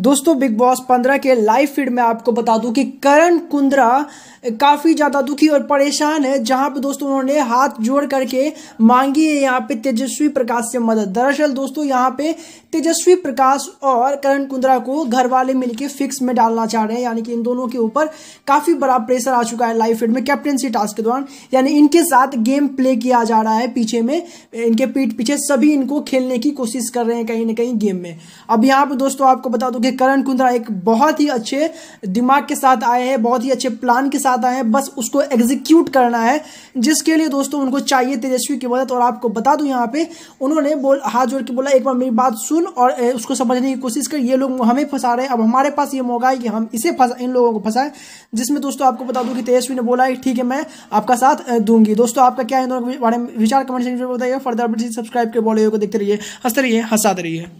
दोस्तों big boss पंद्रह के लाइव फीड में आपको बता दूं कि करण कुंद्रा काफ़ी ज़्यादा दुखी और परेशान है जहां पे दोस्तों उन्होंने हाथ जोड़ करके मांगी है यहाँ पे तेजस्वी प्रकाश से मदद दरअसल दोस्तों यहाँ पे तेजस्वी प्रकाश और करण कुंद्रा को घर वाले मिलकर फिक्स में डालना चाह रहे हैं यानी कि इन दोनों के ऊपर काफ़ी बड़ा प्रेशर आ चुका है लाइव फीड में कैप्टनसी टास्क के दौरान यानी इनके साथ गेम प्ले किया जा रहा है पीछे में इनके पीठ पीछे सभी इनको खेलने की कोशिश कर रहे हैं कहीं ना कहीं गेम में अब यहाँ पे दोस्तों आपको बता दो क्योंकि करण कुंद्रा एक बहुत ही अच्छे दिमाग के साथ आए हैं बहुत ही अच्छे प्लान के साथ आए हैं बस उसको एग्जीक्यूट करना है जिसके लिए दोस्तों उनको चाहिए तेजस्वी की मदद और आपको बता दूं यहाँ पे उन्होंने बोल हाथ जोड़ के बोला एक बार मेरी बात सुन और उसको समझने की कोशिश कर ये लोग हमें फंसा रहे हैं अब हमारे पास ये मौका है कि हम इसे फंसा इन लोगों को फंसाएं जिसमें दोस्तों आपको बता दूं कि तेजस्वी ने बोला है ठीक है मैं आपका साथ दूंगी दोस्तों आपका क्या है बारे में विचार कमेंट सेक्शन में बताइए फर्दर अपडेट सब्सक्राइब के बॉलीवुड को देखते रहिए हंसते रहिए हंसाते रहिए